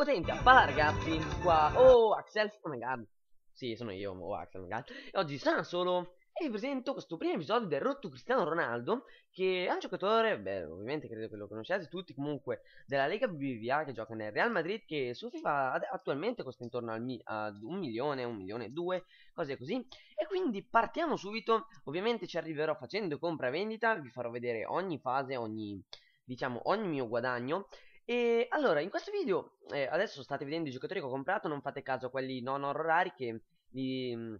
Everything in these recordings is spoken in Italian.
a incappare ragazzi qua oh Axel oh my god sì sono io oh Axel oh my god e oggi sarà solo e vi presento questo primo episodio del rotto Cristiano Ronaldo che è un giocatore, beh ovviamente credo che lo conosciate tutti comunque della Lega BBVA che gioca nel Real Madrid che su FIFA attualmente costa intorno al mi- ad un milione, un milione e due, cose così e quindi partiamo subito, ovviamente ci arriverò facendo compra-vendita, vi farò vedere ogni fase, ogni diciamo ogni mio guadagno e allora, in questo video, eh, adesso state vedendo i giocatori che ho comprato, non fate caso a quelli non horrorari che li, mm,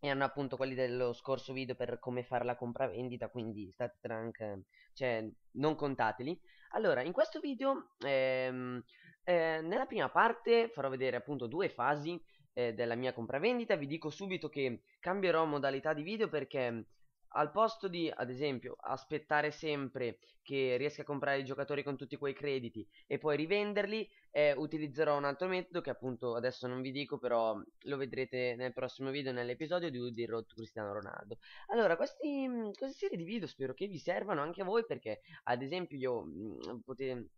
erano appunto quelli dello scorso video per come fare la compravendita, quindi state tranquilli, cioè non contateli. Allora, in questo video, ehm, eh, nella prima parte farò vedere appunto due fasi eh, della mia compravendita, vi dico subito che cambierò modalità di video perché al posto di, ad esempio, aspettare sempre che riesca a comprare i giocatori con tutti quei crediti e poi rivenderli, eh, utilizzerò un altro metodo che appunto adesso non vi dico, però lo vedrete nel prossimo video, nell'episodio di Woody Road Cristiano Ronaldo. Allora, questi, mm, queste serie di video spero che vi servano anche a voi perché, ad esempio, io mh, mm, potete,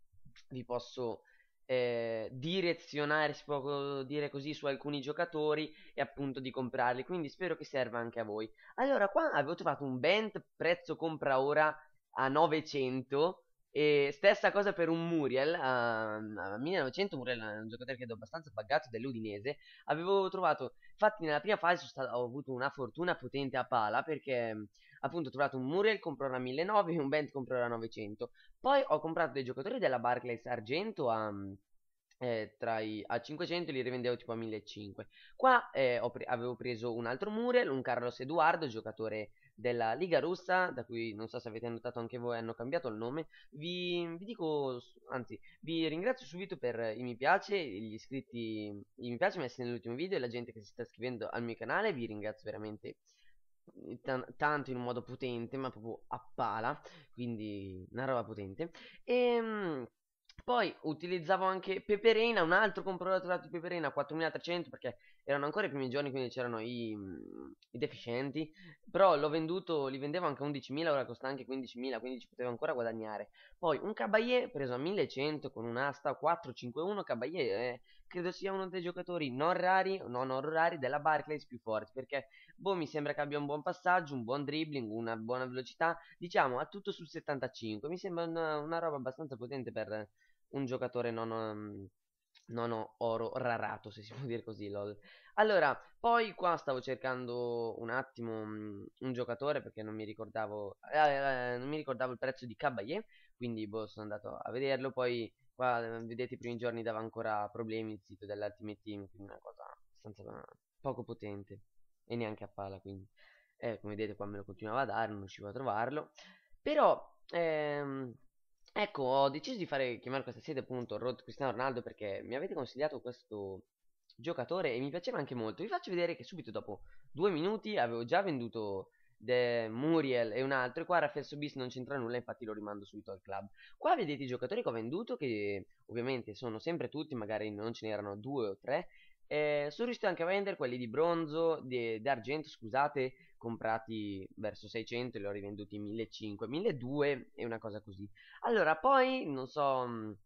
vi posso eh, direzionare, si può dire così, su alcuni giocatori e appunto di comprarli. Quindi spero che serva anche a voi. Allora, qua avevo trovato un Bent prezzo compra ora a 900 e stessa cosa per un Muriel, ehm, a, a 1900 Muriel è un giocatore che è abbastanza buggato dell'Udinese, avevo trovato, infatti nella prima fase stato, ho avuto una fortuna potente a pala perché appunto ho trovato un Muriel comprò comprerà 1900 e un Bent comprò comprerà 900, poi ho comprato dei giocatori della Barclays Argento a, eh, tra i, a 500 li rivendevo tipo a 1500. Qua eh, pre- avevo preso un altro Muriel, un Carlos Eduardo, giocatore della Liga Russa, da cui non so se avete notato anche voi, hanno cambiato il nome. Vi, vi dico, anzi, vi ringrazio subito per i mi piace, gli iscritti, i mi piace messi nell'ultimo video e la gente che si sta iscrivendo al mio canale, vi ringrazio veramente eh, tanto in un modo potente, ma proprio a pala, quindi una roba potente. E ehm, poi utilizzavo anche Peperena, un altro compratore di Peperena, 4300 perché erano ancora i primi giorni, quindi c'erano i, i, deficienti, però l'ho venduto, li vendevo anche a 11.000, ora costa anche 15.000, quindi ci potevo ancora guadagnare. Poi un Caballé preso a 1100 con un'asta 451, Caballé eh, credo sia uno dei giocatori non rari, non rari della Barclays più forti, perché boh, mi sembra che abbia un buon passaggio, un buon dribbling, una buona velocità, diciamo ha tutto sul 75, mi sembra una, una roba abbastanza potente per un giocatore non, um, non oro rarato, se si può dire così, lol. Allora, poi qua stavo cercando un attimo mm, un giocatore perché non mi ricordavo eh, eh, non mi ricordavo il prezzo di Caballé, quindi boh, sono andato a vederlo, poi qua ehm, vedete i primi giorni dava ancora problemi il sito dell'Ultimate Team, quindi una cosa abbastanza poco potente e neanche a pala, quindi eh, come vedete qua me lo continuava a dare, non riuscivo a trovarlo. Però ehm, Ecco, ho deciso di fare, chiamare questa sede appunto Road Cristiano Ronaldo perché mi avete consigliato questo giocatore e mi piaceva anche molto. Vi faccio vedere che subito dopo due minuti avevo già venduto De Muriel e un altro e qua Rafael Sobis non c'entra nulla infatti lo rimando subito al club qua vedete i giocatori che ho venduto che ovviamente sono sempre tutti magari non ce n'erano due o tre eh, sono riuscito anche a vendere quelli di bronzo, di, di argento, scusate, comprati verso 600 e li ho rivenduti 1500, 1200 e una cosa così. Allora, poi, non so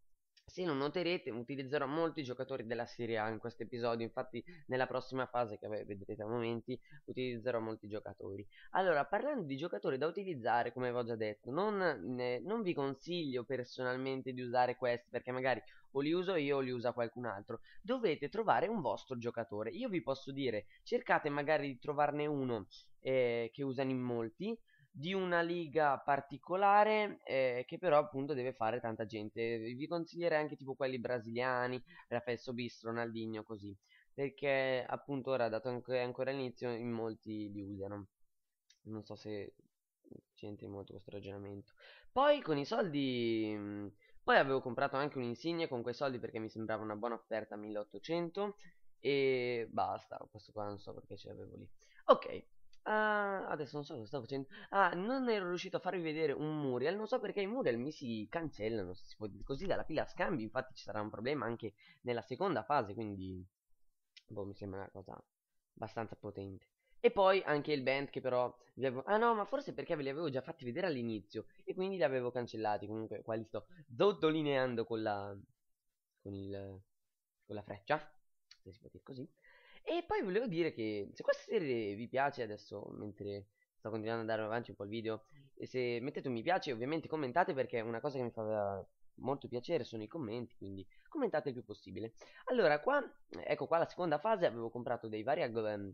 se non noterete utilizzerò molti giocatori della Serie A in questo episodio, infatti nella prossima fase che vedrete a momenti utilizzerò molti giocatori. Allora, parlando di giocatori da utilizzare, come vi ho già detto, non, eh, non vi consiglio personalmente di usare questi perché magari o li uso io o li usa qualcun altro. Dovete trovare un vostro giocatore. Io vi posso dire, cercate magari di trovarne uno eh, che usano in molti di una liga particolare eh, che però appunto deve fare tanta gente. Vi consiglierei anche tipo quelli brasiliani, Rafael Sobis, Ronaldinho, così, perché appunto ora, dato che è ancora all'inizio, in molti li usano. Non so se c'entri molto questo ragionamento. Poi con i soldi... poi avevo comprato anche un'insigne con quei soldi perché mi sembrava una buona offerta 1800 e basta, questo qua non so perché ce l'avevo lì. Ok, Ah, adesso non so cosa sto facendo. Ah, non ero riuscito a farvi vedere un Muriel. Non so perché i Muriel mi si cancellano, si può dire così, dalla pila scambi. Infatti ci sarà un problema anche nella seconda fase, quindi... Boh, mi sembra una cosa abbastanza potente. E poi anche il band che però... Avevo... Ah no, ma forse perché ve li avevo già fatti vedere all'inizio. E quindi li avevo cancellati. Comunque qua li sto sottolineando con la... Con il... Con la freccia. Se si può dire così. E poi volevo dire che se questa serie vi piace adesso, mentre sto continuando ad andare avanti un po' il video, e se mettete un mi piace, ovviamente commentate perché una cosa che mi fa molto piacere sono i commenti, quindi commentate il più possibile. Allora, qua, ecco qua la seconda fase, avevo comprato dei vari um, ehm,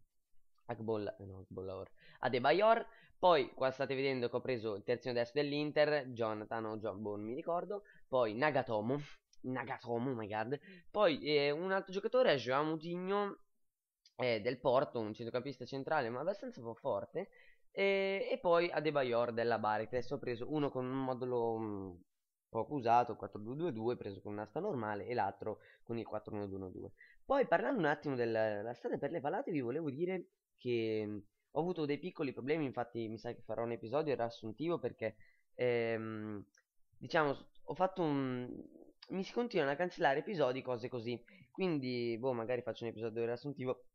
Agbol, eh, no, Agbollaor, Adebayor, poi qua state vedendo che ho preso il terzino destro dell'Inter, Jonathan o John Bone, mi ricordo, poi Nagatomo, Nagatomo, oh my god, poi eh, un altro giocatore è Joao Moutinho, eh, del Porto, un centrocampista centrale ma abbastanza un po' forte, e, eh, e poi Adebayor della Bari, che adesso ho preso uno con un modulo mh, mm, poco usato, 4-2-2-2, preso con un'asta normale, e l'altro con il 4-1-2-1-2. Poi parlando un attimo della strada per le palate, vi volevo dire che mm, ho avuto dei piccoli problemi, infatti mi sa che farò un episodio riassuntivo perché, ehm, diciamo, ho fatto un... mi si continuano a cancellare episodi, cose così, quindi, boh, magari faccio un episodio riassuntivo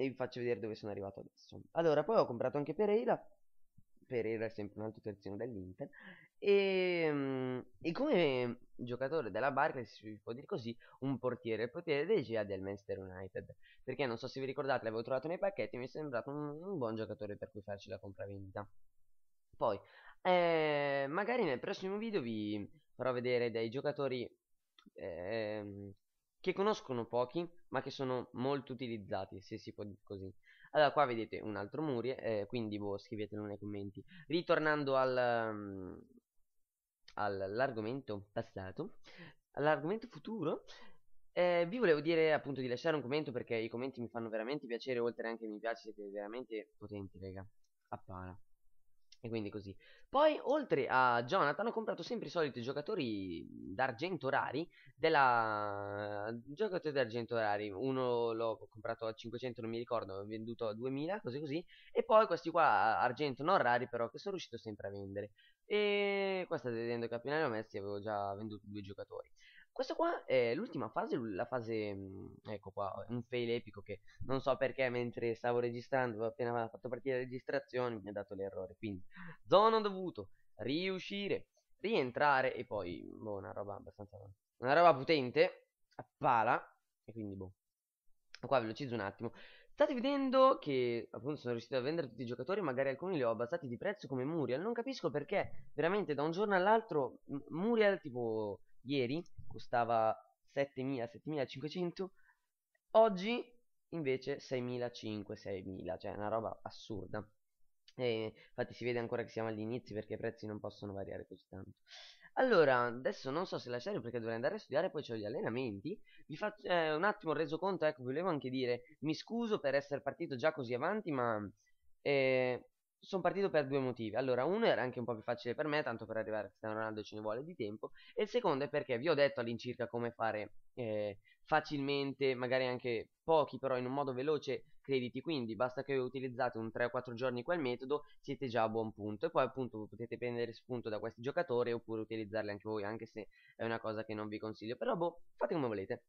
e vi faccio vedere dove sono arrivato adesso. Allora, poi ho comprato anche Pereira, Pereira è sempre un altro terzino dell'Inter, e, ehm, e, come giocatore della Barca, se si può dire così, un portiere, il portiere di GA del Manchester United, perché non so se vi ricordate, l'avevo trovato nei pacchetti mi è sembrato un, un buon giocatore per cui farci la compravendita. Poi, eh, magari nel prossimo video vi farò vedere dei giocatori eh, che conoscono pochi ma che sono molto utilizzati se si può dire così allora qua vedete un altro Muriel eh, quindi voi boh, scrivetelo nei commenti ritornando al, um, all'argomento passato all'argomento futuro eh, vi volevo dire appunto di lasciare un commento perché i commenti mi fanno veramente piacere oltre anche mi piace siete veramente potenti raga appara e quindi così. Poi, oltre a Jonathan, ho comprato sempre i soliti giocatori d'argento rari. Della... Giocatori d'argento rari. Uno l'ho comprato a 500, non mi ricordo, l'ho venduto a 2000, così così. E poi questi qua, argento non rari, però, che sono riuscito sempre a vendere. E qua state vedendo che appena li ho messi avevo già venduto due giocatori. Questa qua è l'ultima fase, la fase, mm, ecco qua, un fail epico che non so perché mentre stavo registrando, appena fatto partire la registrazione, mi ha dato l'errore. Quindi, zona ho dovuto riuscire, rientrare e poi, boh, una roba abbastanza, una roba potente, a pala, e quindi, boh, qua velocizzo un attimo. State vedendo che appunto sono riuscito a vendere tutti i giocatori, magari alcuni li ho abbassati di prezzo come Muriel, non capisco perché veramente da un giorno all'altro Muriel tipo ieri costava 7.000, 7.500, oggi invece 6.500, 6.000, cioè una roba assurda. E infatti si vede ancora che siamo all'inizio perché i prezzi non possono variare così tanto. Allora, adesso non so se lasciare perché dovrei andare a studiare, poi ho gli allenamenti. Vi faccio eh, un attimo resoconto, ecco, volevo anche dire, mi scuso per essere partito già così avanti, ma eh, sono partito per due motivi. Allora, uno era anche un po' più facile per me, tanto per arrivare a Cristiano Ronaldo ce ne vuole di tempo. E il secondo è perché vi ho detto all'incirca come fare eh, facilmente, magari anche pochi, però in un modo veloce, crediti. Quindi basta che utilizzate un 3 o 4 giorni quel metodo, siete già a buon punto. E poi appunto potete prendere spunto da questi giocatori oppure utilizzarli anche voi, anche se è una cosa che non vi consiglio. Però boh, fate come volete.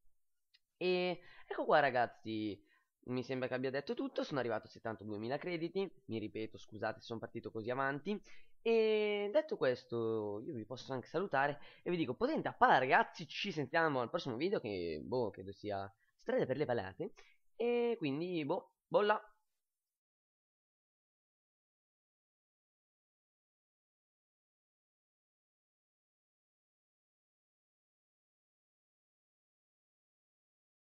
E ecco qua ragazzi mi sembra che abbia detto tutto, sono arrivato a 72.000 crediti, mi ripeto scusate se sono partito così avanti e detto questo io vi posso anche salutare e vi dico potente a pala ragazzi ci sentiamo al prossimo video che boh credo sia strada per le palate e quindi boh bolla